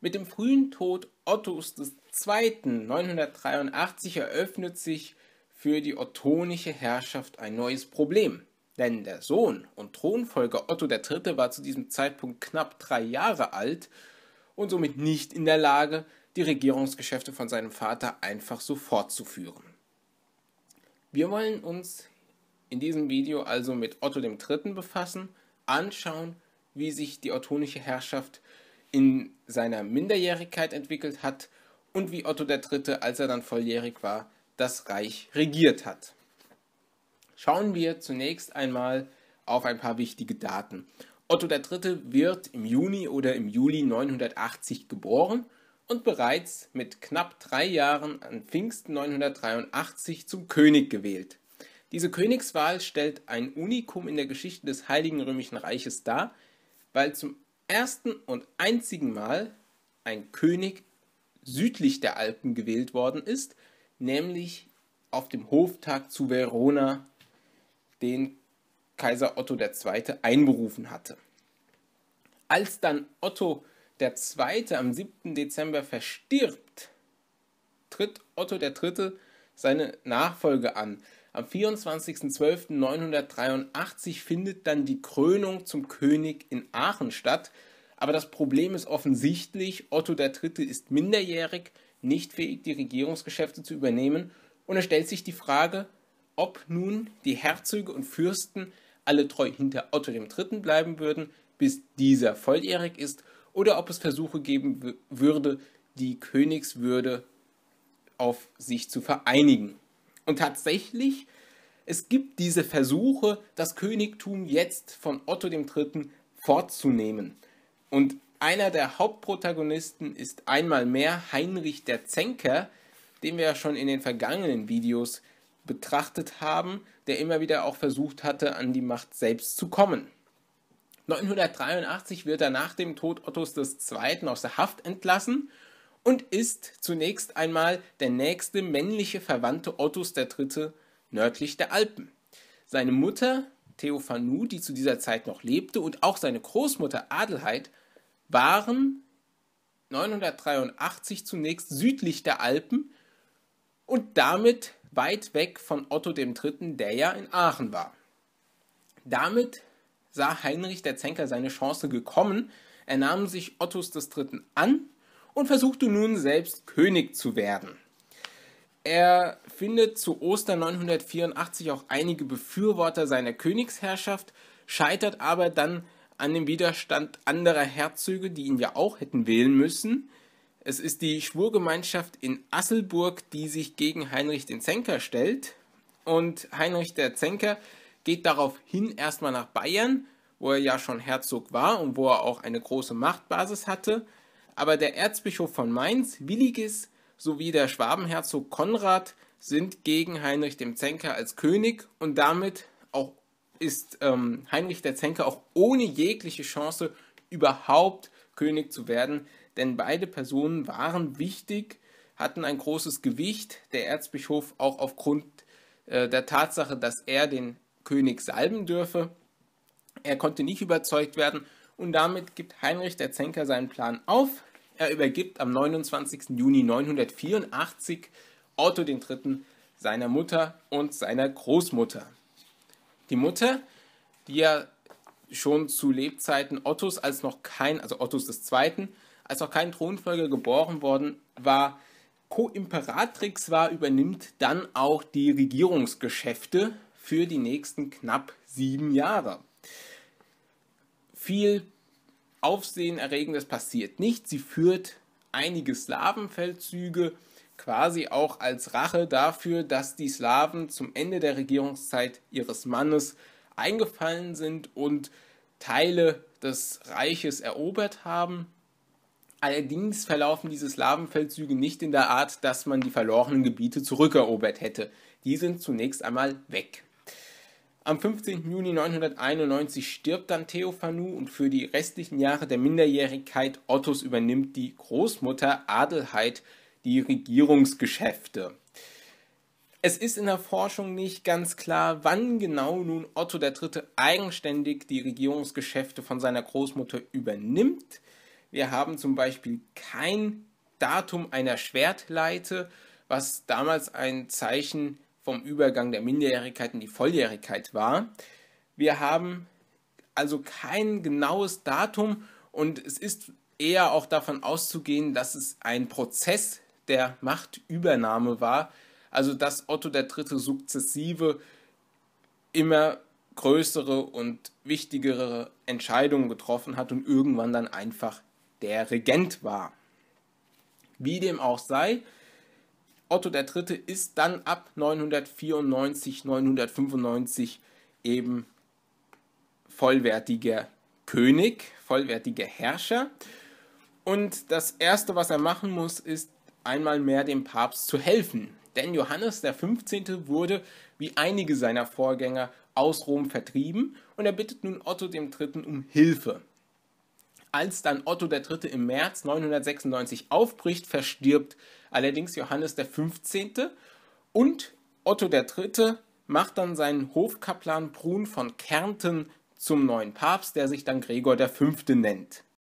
Mit dem frühen Tod Ottos II. 983 eröffnet sich für die ottonische Herrschaft ein neues Problem. Denn der Sohn und Thronfolger Otto III. war zu diesem Zeitpunkt knapp drei Jahre alt und somit nicht in der Lage, die Regierungsgeschäfte von seinem Vater einfach so fortzuführen. Wir wollen uns in diesem Video also mit Otto III. befassen, anschauen, wie sich die ottonische Herrschaft in seiner Minderjährigkeit entwickelt hat und wie Otto III., als er dann volljährig war, das Reich regiert hat. Schauen wir zunächst einmal auf ein paar wichtige Daten. Otto III. wird im Juni oder im Juli 980 geboren und bereits mit knapp drei Jahren an Pfingsten 983 zum König gewählt. Diese Königswahl stellt ein Unikum in der Geschichte des Heiligen Römischen Reiches dar, weil zum ersten und einzigen Mal ein König südlich der Alpen gewählt worden ist, nämlich auf dem Hoftag zu Verona, den Kaiser Otto II. einberufen hatte. Als dann Otto II. am 7. Dezember verstirbt, tritt Otto III. seine Nachfolge an. Am 24.12.983 findet dann die Krönung zum König in Aachen statt. Aber das Problem ist offensichtlich, Otto III. ist minderjährig, nicht fähig, die Regierungsgeschäfte zu übernehmen. Und es stellt sich die Frage, ob nun die Herzöge und Fürsten alle treu hinter Otto III. bleiben würden, bis dieser volljährig ist, oder ob es Versuche geben würde, die Königswürde auf sich zu vereinigen. Und tatsächlich, es gibt diese Versuche, das Königtum jetzt von Otto III. fortzunehmen. Und einer der Hauptprotagonisten ist einmal mehr Heinrich der Zenker, den wir ja schon in den vergangenen Videos betrachtet haben, der immer wieder auch versucht hatte, an die Macht selbst zu kommen. 983 wird er nach dem Tod Ottos II. aus der Haft entlassen und ist zunächst einmal der nächste männliche Verwandte Ottos III. nördlich der Alpen. Seine Mutter Theophanu, die zu dieser Zeit noch lebte, und auch seine Großmutter Adelheid waren 983 zunächst südlich der Alpen und damit weit weg von Otto III., der ja in Aachen war. Damit sah Heinrich der Zenker seine Chance gekommen, er nahm sich Ottos III. an und versuchte nun selbst König zu werden. Er findet zu Ostern 984 auch einige Befürworter seiner Königsherrschaft, scheitert aber dann an dem Widerstand anderer Herzöge, die ihn ja auch hätten wählen müssen. Es ist die Schwurgemeinschaft in Asselburg, die sich gegen Heinrich den Zenker stellt. Und Heinrich der Zenker geht daraufhin erstmal nach Bayern, wo er ja schon Herzog war und wo er auch eine große Machtbasis hatte aber der Erzbischof von Mainz, Willigis, sowie der Schwabenherzog Konrad sind gegen Heinrich dem Zenker als König und damit auch ist ähm, Heinrich der Zenker auch ohne jegliche Chance überhaupt König zu werden, denn beide Personen waren wichtig, hatten ein großes Gewicht, der Erzbischof auch aufgrund äh, der Tatsache, dass er den König salben dürfe. Er konnte nicht überzeugt werden und damit gibt Heinrich der Zenker seinen Plan auf, er übergibt am 29. Juni 984 Otto III. seiner Mutter und seiner Großmutter. Die Mutter, die ja schon zu Lebzeiten Ottos als noch kein, also Ottos II., als noch kein Thronfolger geboren worden war, Co-Imperatrix war, übernimmt dann auch die Regierungsgeschäfte für die nächsten knapp sieben Jahre. Viel Aufsehenerregendes passiert nicht. Sie führt einige Slawenfeldzüge quasi auch als Rache dafür, dass die Slawen zum Ende der Regierungszeit ihres Mannes eingefallen sind und Teile des Reiches erobert haben. Allerdings verlaufen diese Slawenfeldzüge nicht in der Art, dass man die verlorenen Gebiete zurückerobert hätte. Die sind zunächst einmal weg. Am 15. Juni 991 stirbt dann Theophanu und für die restlichen Jahre der Minderjährigkeit Ottos übernimmt die Großmutter Adelheid die Regierungsgeschäfte. Es ist in der Forschung nicht ganz klar, wann genau nun Otto III. eigenständig die Regierungsgeschäfte von seiner Großmutter übernimmt. Wir haben zum Beispiel kein Datum einer Schwertleite, was damals ein Zeichen vom Übergang der Minderjährigkeit in die Volljährigkeit war. Wir haben also kein genaues Datum und es ist eher auch davon auszugehen, dass es ein Prozess der Machtübernahme war, also dass Otto III. sukzessive immer größere und wichtigere Entscheidungen getroffen hat und irgendwann dann einfach der Regent war. Wie dem auch sei, Otto III. ist dann ab 994, 995 eben vollwertiger König, vollwertiger Herrscher. Und das Erste, was er machen muss, ist einmal mehr dem Papst zu helfen. Denn Johannes der 15. wurde, wie einige seiner Vorgänger, aus Rom vertrieben und er bittet nun Otto III. um Hilfe. Als dann Otto III. im März 996 aufbricht, verstirbt allerdings Johannes der 15. und Otto III. macht dann seinen Hofkaplan Brun von Kärnten zum neuen Papst, der sich dann Gregor V. nennt.